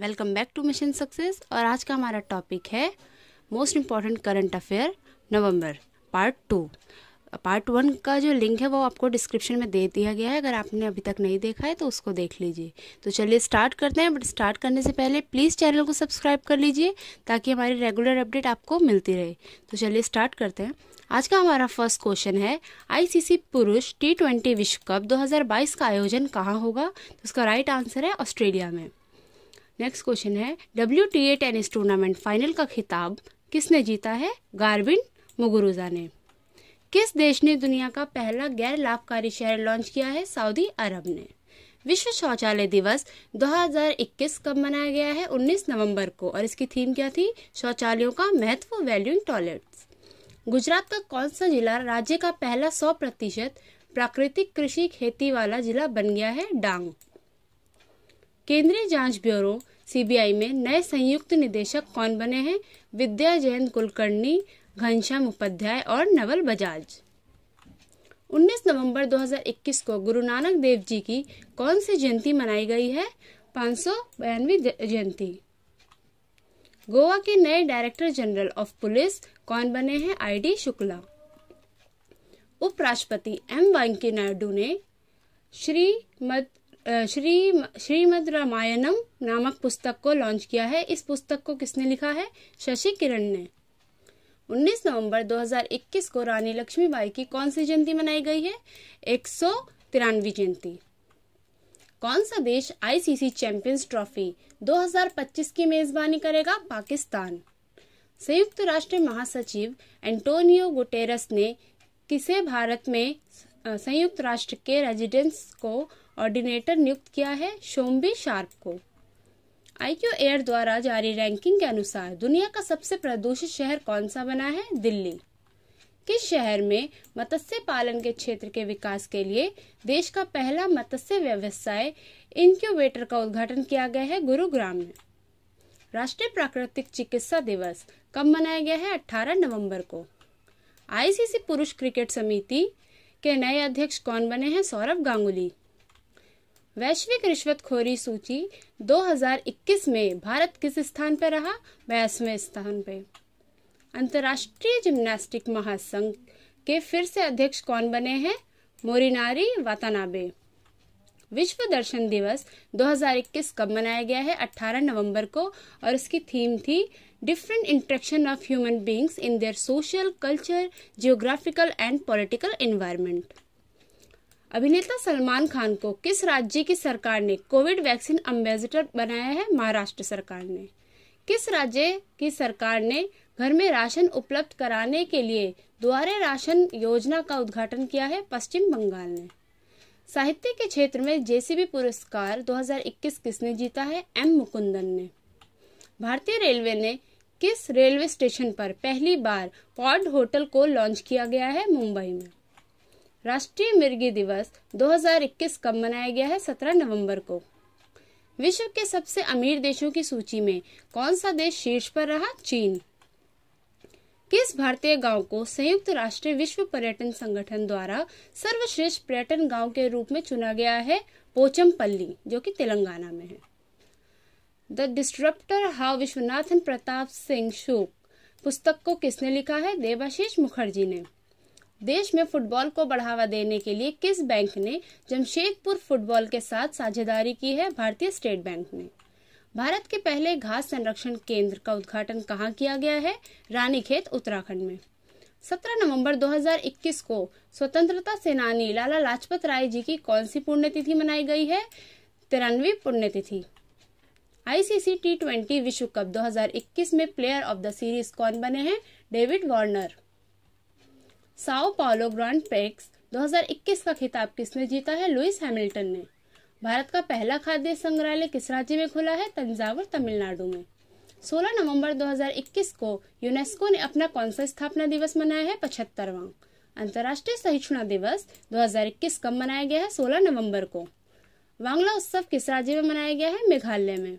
welcome back to mission success और आज का हमारा टॉपिक है most important current affair November part two part one का जो लिंक है वो आपको डिस्क्रिप्शन में दे दिया गया है अगर आपने अभी तक नहीं देखा है तो उसको देख लीजिए तो चलिए स्टार्ट करते हैं बट स्टार्ट करने से पहले प्लीज़ चैनल को सब्सक्राइब कर लीजिए ताकि हमारी रेगुलर अपडेट आपको मिलती रहे तो चलिए स्टार्ट करते हैं आज का हमारा फर्स्ट क्वेश्चन है आईसीसी पुरुष टी ट्वेंटी विश्व कप 2022 का आयोजन कहाँ होगा तो उसका राइट आंसर है ऑस्ट्रेलिया में नेक्स्ट क्वेश्चन है W T A tennis tournament final का खिताब किसने जीता है गार्विन मुगुरुजा ने किस देश ने दुनिया का पहला गैर लाभकारी शहर लॉन्च किया है सऊदी अरब ने विश्व शौचालय दिवस 2021 कब मनाया गया है 19 नवंबर को और इसकी थीम क्या थी शौचालयों का महत्व वैल्यू इन टॉयलेट्स गुजरात का कौन सा जिला राज्य का पहला 100 प्रतिशत प्राकृतिक कृषि खेती वाला जिला बन गया है डांग केंद्रीय जांच ब्यूरो सीबीआई में नए संयुक्त निदेशक कौन बने हैं विद्या जयंत कुलकर्णी घनश्याम उपाध्याय और नवल बजाज 19 नवंबर 2021 को गुरु नानक देव जी की कौन सी जयंती मनाई गई है पाँच सौ जयंती गोवा के नए डायरेक्टर जनरल ऑफ पुलिस कौन बने हैं आईडी शुक्ला उपराष्ट्रपति एम वेंकैया नायडू ने श्रीमद श्री श्रीमद रामायणम नामक पुस्तक को लॉन्च किया है इस पुस्तक को किसने लिखा है शशि किरण ने 19 नवंबर 2021 को रानी लक्ष्मीबाई की कौन सी जयंती मनाई गई है एक सौ जयंती कौन सा देश आईसीसी चैंपियंस ट्रॉफी 2025 की मेजबानी करेगा पाकिस्तान संयुक्त राष्ट्र महासचिव एंटोनियो गुटेरस ने किसे भारत में संयुक्त राष्ट्र के रेजिडेंस को ऑर्डिनेटर नियुक्त किया है शोम्बी शार्प को आईक्यू एयर द्वारा जारी रैंकिंग के अनुसार दुनिया का सबसे प्रदूषित शहर कौन सा बना है दिल्ली किस शहर में मत्स्य पालन के क्षेत्र के विकास के लिए देश का पहला मत्स्य व्यवसाय इंक्यूबेटर का उद्घाटन किया गया है गुरुग्राम में राष्ट्रीय प्राकृतिक चिकित्सा दिवस कब मनाया गया है 18 नवंबर को आईसीसी पुरुष क्रिकेट समिति के नए अध्यक्ष कौन बने हैं सौरभ गांगुली वैश्विक रिश्वतखोरी सूची 2021 में भारत किस स्थान पर रहा बयासवें स्थान पर अंतर्राष्ट्रीय जिम्नास्टिक महासंघ के फिर से अध्यक्ष कौन बने हैं मोरिनारी वातानाबे विश्व दर्शन दिवस 2021 कब मनाया गया है 18 नवंबर को और इसकी थीम थी different interaction of human beings in their social culture geographical and political environment अभिनेता सलमान खान को किस राज्य की सरकार ने कोविड वैक्सीन एम्बेसडर बनाया है महाराष्ट्र सरकार ने किस राज्य की सरकार ने घर में राशन उपलब्ध कराने के लिए द्वारे राशन योजना का उद्घाटन किया है पश्चिम बंगाल ने साहित्य के क्षेत्र में जेसीबी पुरस्कार 2021 किसने जीता है एम मुकुंदन ने भारतीय रेलवे ने किस रेलवे स्टेशन पर पहली बार पॉड होटल को लॉन्च किया गया है मुंबई में राष्ट्रीय मिर्गी दिवस 2021 कब मनाया गया है 17 नवंबर को विश्व के सबसे अमीर देशों की सूची में कौन सा देश शीर्ष पर रहा चीन किस भारतीय गांव को संयुक्त राष्ट्र विश्व पर्यटन संगठन द्वारा सर्वश्रेष्ठ पर्यटन गांव के रूप में चुना गया है पोचमपल्ली जो कि तेलंगाना में है the disruptor how Vishwanathan Pratap Singh shook पुस्तक को किसने लिखा है देवाशीष मुखर्जी ने देश में फुटबॉल को बढ़ावा देने के लिए किस बैंक ने जमशेदपुर फुटबॉल के साथ साझेदारी की है भारतीय स्टेट बैंक ने भारत के पहले घास संरक्षण केंद्र का उद्घाटन कहाँ किया गया है रानीखेत उत्तराखंड में 17 नवंबर 2021 को स्वतंत्रता सेनानी लाला लाजपत राय जी की कौन सी पुण्यतिथि मनाई गई है तिरानवे पुण्यतिथि आईसीसी टी ट्वेंटी विश्व कप 2021 में प्लेयर ऑफ द सीरीज कौन बने हैं David Warner Sao Paulo grand prix 2021 का खिताब किसने जीता है लुइस हैमिल्टन ने भारत का पहला खाद्य संग्रहालय किस राज्य में खुला है तंजावर तमिलनाडु में 16 नवंबर 2021 को यूनेस्को ने अपना कौन सा स्थापना दिवस मनाया है पचहत्तरवा अंतर्राष्ट्रीय सहिष्णुता दिवस 2021 कब मनाया गया है 16 नवंबर को वांगला उत्सव किस राज्य में मनाया गया है मेघालय में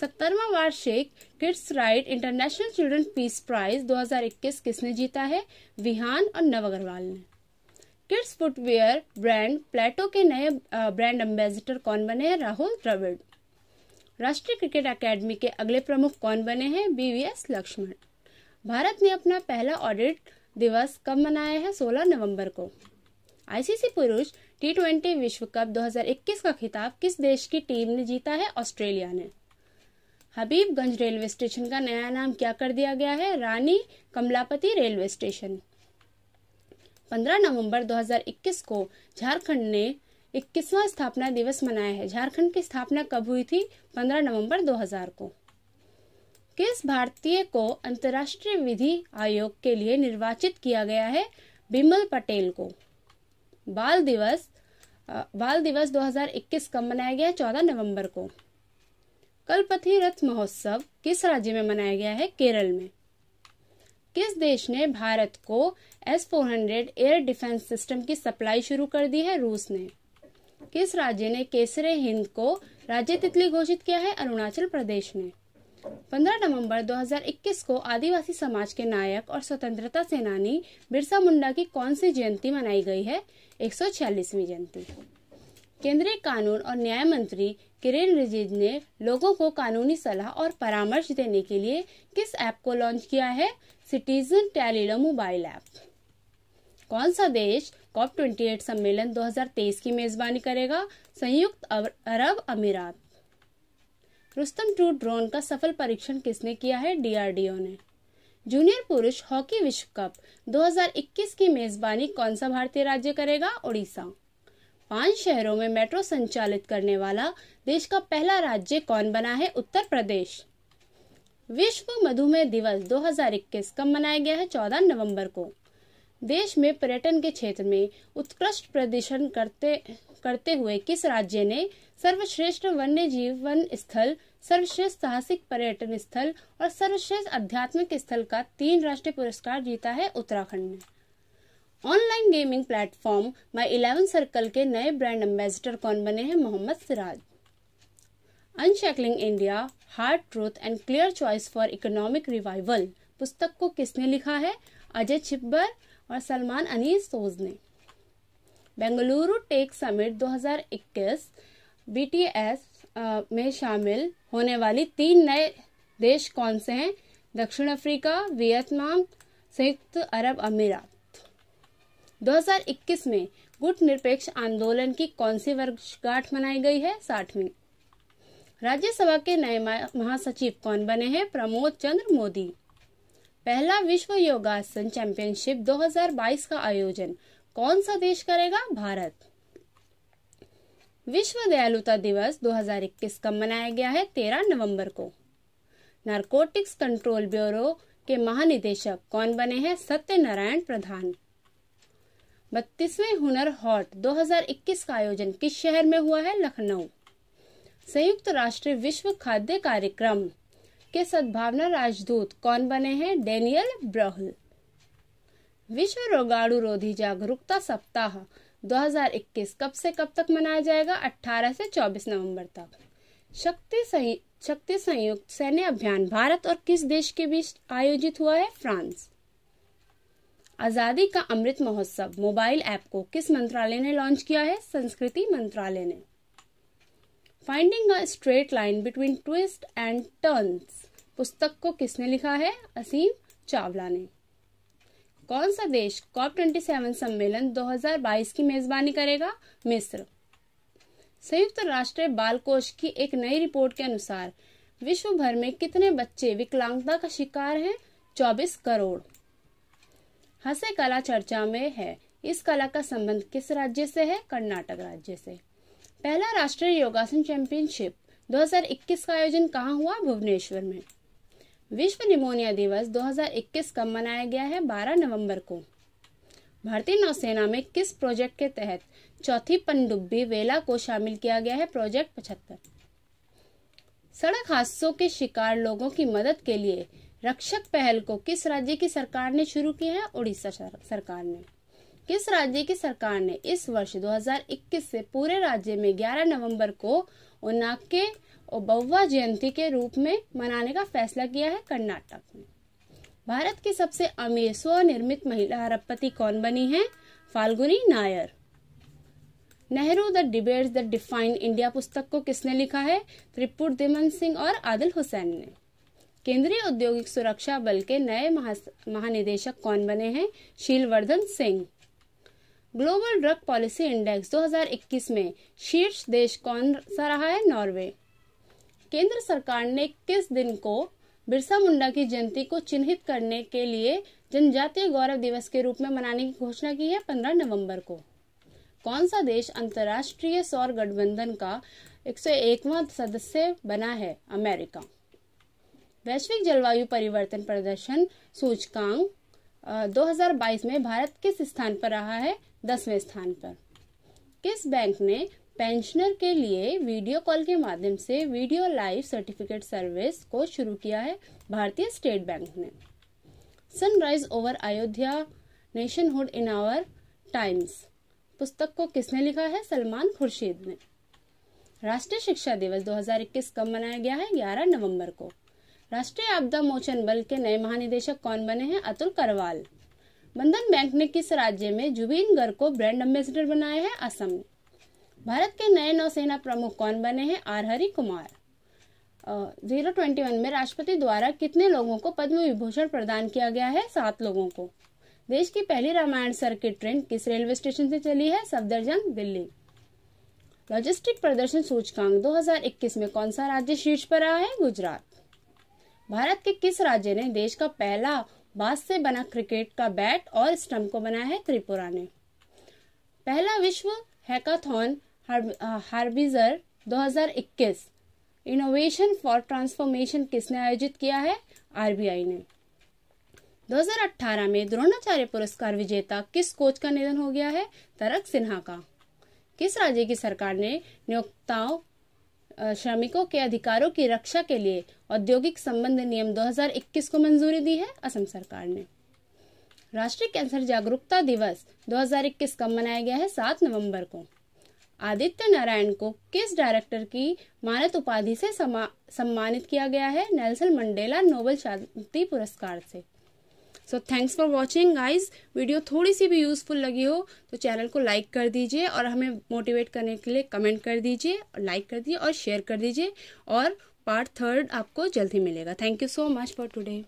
सत्तरवा वार्षिक kids right international children peace prize 2021 किसने जीता है विहान और नव अग्रवाल ने किड्स फुटवेयर ब्रांड प्लेटो के नए ब्रांड एम्बेसडर कौन बने हैं राहुल द्रविड़ राष्ट्रीय क्रिकेट अकेडमी के अगले प्रमुख कौन बने हैं बीवीएस लक्ष्मण भारत ने अपना पहला ऑडिट दिवस कब मनाया है 16 नवंबर को आईसीसी पुरुष टी ट्वेंटी विश्व कप 2021 का खिताब किस देश की टीम ने जीता है ऑस्ट्रेलिया ने हबीबगंज रेलवे स्टेशन का नया नाम क्या कर दिया गया है रानी कमलापति रेलवे स्टेशन 15 नवंबर 2021 को झारखंड ने 21वां स्थापना दिवस मनाया है झारखंड की स्थापना कब हुई थी 15 नवंबर 2000 को किस भारतीय को अंतर्राष्ट्रीय विधि आयोग के लिए निर्वाचित किया गया है बिमल पटेल को बाल दिवस बाल दिवस 2021 कब मनाया गया 14 नवंबर को कलपथी रथ महोत्सव किस राज्य में मनाया गया है केरल में किस देश ने भारत को S four hundred air defence system की सप्लाई शुरू कर दी है रूस ने किस राज्य ने केसरे हिंद को राज्य तितली घोषित किया है अरुणाचल प्रदेश ने 15 नवंबर 2021 को आदिवासी समाज के नायक और स्वतंत्रता सेनानी बिरसा मुंडा की कौन सी जयंती मनाई गई है एक जयंती केंद्रीय कानून और न्याय मंत्री किरेन रिजिज ने लोगों को कानूनी सलाह और परामर्श देने के लिए किस ऐप को लॉन्च किया है सिटीजन टेलीडो मोबाइल ऐप कौन सा देश कॉप 28 सम्मेलन 2023 की मेजबानी करेगा संयुक्त अरब अमीरात रुस्तम टू ड्रोन का सफल परीक्षण किसने किया है डीआरडीओ ने जूनियर पुरुष हॉकी विश्व कप 2021 की मेजबानी कौन सा भारतीय राज्य करेगा ओडिशा पांच शहरों में मेट्रो संचालित करने वाला देश का पहला राज्य कौन बना है उत्तर प्रदेश विश्व मधुमेह दिवस 2021 कब मनाया गया है 14 नवंबर को देश में पर्यटन के क्षेत्र में उत्कृष्ट प्रदर्शन करते करते हुए किस राज्य ने सर्वश्रेष्ठ वन्य जीवन स्थल सर्वश्रेष्ठ साहसिक पर्यटन स्थल और सर्वश्रेष्ठ आध्यात्मिक स्थल का तीन राष्ट्रीय पुरस्कार जीता है उत्तराखंड ने online gaming platform my eleven circle के नए ब्रांड एम्बेसडर कौन बने हैं Mohammed Siraj unshackling India hard truth and clear choice for economic revival पुस्तक को किसने लिखा है अजय छिब्बर और सलमान अनीस सोज ने बेंगलुरु टेक समिट 2021 बीटीएस में शामिल होने वाली तीन नए देश कौन से हैं दक्षिण अफ्रीका वियतनाम संयुक्त अरब अमीरात 2021 में गुट निरपेक्ष आंदोलन की कौन सी वर्षगांठ मनाई गई है साठवीं राज्यसभा के नए महासचिव कौन बने हैं प्रमोद चंद्र मोदी पहला विश्व योगासन चैंपियनशिप 2022 का आयोजन कौन सा देश करेगा भारत विश्व दयालुता दिवस 2021 कब मनाया गया है 13 नवंबर को नारकोटिक्स कंट्रोल ब्यूरो के महानिदेशक कौन बने हैं सत्यनारायण प्रधान बत्तीसवें हुनर हॉट 2021 का आयोजन किस शहर में हुआ है लखनऊ संयुक्त राष्ट्र विश्व खाद्य कार्यक्रम के सद्भावना राजदूत कौन बने हैं डेनियल ब्रहल विश्व रोगाणु रोधी जागरूकता सप्ताह 2021 कब से कब तक मनाया जाएगा 18 से 24 नवंबर तक शक्ति संयुक्त शक्ति संयुक्त सैन्य अभियान भारत और किस देश के बीच आयोजित हुआ है फ्रांस आजादी का अमृत महोत्सव मोबाइल ऐप को किस मंत्रालय ने लॉन्च किया है संस्कृति मंत्रालय ने finding a straight line between twist and turn पुस्तक को किसने लिखा है असीम चावला ने कौन सा देश कॉप ट्वेंटी सेवन सम्मेलन 2022 की मेजबानी करेगा मिस्र संयुक्त राष्ट्र बाल कोष की एक नई रिपोर्ट के अनुसार विश्व भर में कितने बच्चे विकलांगता का शिकार हैं 24 करोड़ हंसे कला चर्चा में है इस कला का संबंध किस राज्य से है कर्नाटक राज्य से पहला राष्ट्रीय योगासन चैंपियनशिप 2021 का आयोजन कहाँ हुआ भुवनेश्वर में विश्व निमोनिया दिवस 2021 कब मनाया गया है 12 नवंबर को भारतीय नौसेना में किस प्रोजेक्ट के तहत चौथी पनडुब्बी वेला को शामिल किया गया है प्रोजेक्ट पचहत्तर सड़क हादसों के शिकार लोगों की मदद के लिए रक्षक पहल को किस राज्य की सरकार ने शुरू किया है उड़ीसा सरकार ने किस राज्य की सरकार ने इस वर्ष 2021 से पूरे राज्य में 11 नवंबर को उनाके ओबव्वा जयंती के रूप में मनाने का फैसला किया है कर्नाटक में भारत की सबसे अमीर स्वनिर्मित महिला अरबपति कौन बनी है Falguni Nayar Nehru the debates the define India पुस्तक को किसने लिखा है त्रिपुर दिमन सिंह और आदिल हुसैन ने केंद्रीय औद्योगिक सुरक्षा बल के नए महानिदेशक कौन बने हैं Sheelvardhan Singh global drug policy index 2021 में शीर्ष देश कौन सा रहा है नॉर्वे केंद्र सरकार ने किस दिन को बिरसा मुंडा की जयंती को चिन्हित करने के लिए जनजातीय गौरव दिवस के रूप में मनाने की घोषणा की है 15 नवंबर को कौन सा देश अंतर्राष्ट्रीय सौर गठबंधन का 101वां सदस्य बना है अमेरिका वैश्विक जलवायु परिवर्तन प्रदर्शन सूचकांक 2022 में भारत किस स्थान पर रहा है दसवें स्थान पर किस बैंक ने पेंशनर के लिए वीडियो कॉल के माध्यम से वीडियो लाइफ सर्टिफिकेट सर्विस को शुरू किया है भारतीय स्टेट बैंक ने sunrise over Ayodhya nationhood in our times पुस्तक को किसने लिखा है सलमान खुर्शीद ने राष्ट्रीय शिक्षा दिवस 2021 कब मनाया गया है 11 नवंबर को राष्ट्रीय आपदा मोचन बल के नए महानिदेशक कौन बने हैं अतुल करवाल बंधन बैंक ने किस राज्य में जुबीन गर्ग को ब्रांड एम्बेसडर बनाया है असम भारत के नए नौसेना प्रमुख कौन बने हैं R Hari Kumar zero twenty one में राष्ट्रपति द्वारा कितने लोगों को पद्म विभूषण प्रदान किया गया है सात लोगों को देश की पहली रामायण सर्किट ट्रेन किस रेलवे स्टेशन से चली है सफदरजंग दिल्ली लॉजिस्टिक प्रदर्शन सूचकांक 2021 में कौन सा राज्य शीर्ष पर रहा है गुजरात भारत के किस राज्य ने देश का पहला बांस से बना क्रिकेट का बैट और स्टम्प को बनाया है त्रिपुरा ने पहला विश्व hackathon harbinger 2021 innovation for transformation किसने आयोजित किया है आरबीआई ने 2018 में द्रोणाचार्य पुरस्कार विजेता किस कोच का निधन हो गया है तरक सिन्हा का किस राज्य की सरकार ने नियोक्ताओं श्रमिकों के अधिकारों की रक्षा के लिए औद्योगिक संबंध नियम 2021 को मंजूरी दी है असम सरकार ने राष्ट्रीय कैंसर जागरूकता दिवस 2021 कब मनाया गया है 7 नवंबर को आदित्य नारायण को किस डायरेक्टर की मानद उपाधि से सम्मानित किया गया है नेल्सन मंडेला नोबेल शांति पुरस्कार से so thanks for watching guys video थोड़ी सी भी यूज़फुल लगी हो तो चैनल को लाइक कर दीजिए और हमें मोटिवेट करने के लिए कमेंट कर दीजिए लाइक कर दीजिए और शेयर कर दीजिए और पार्ट थर्ड आपको जल्द ही मिलेगा thank you so much for today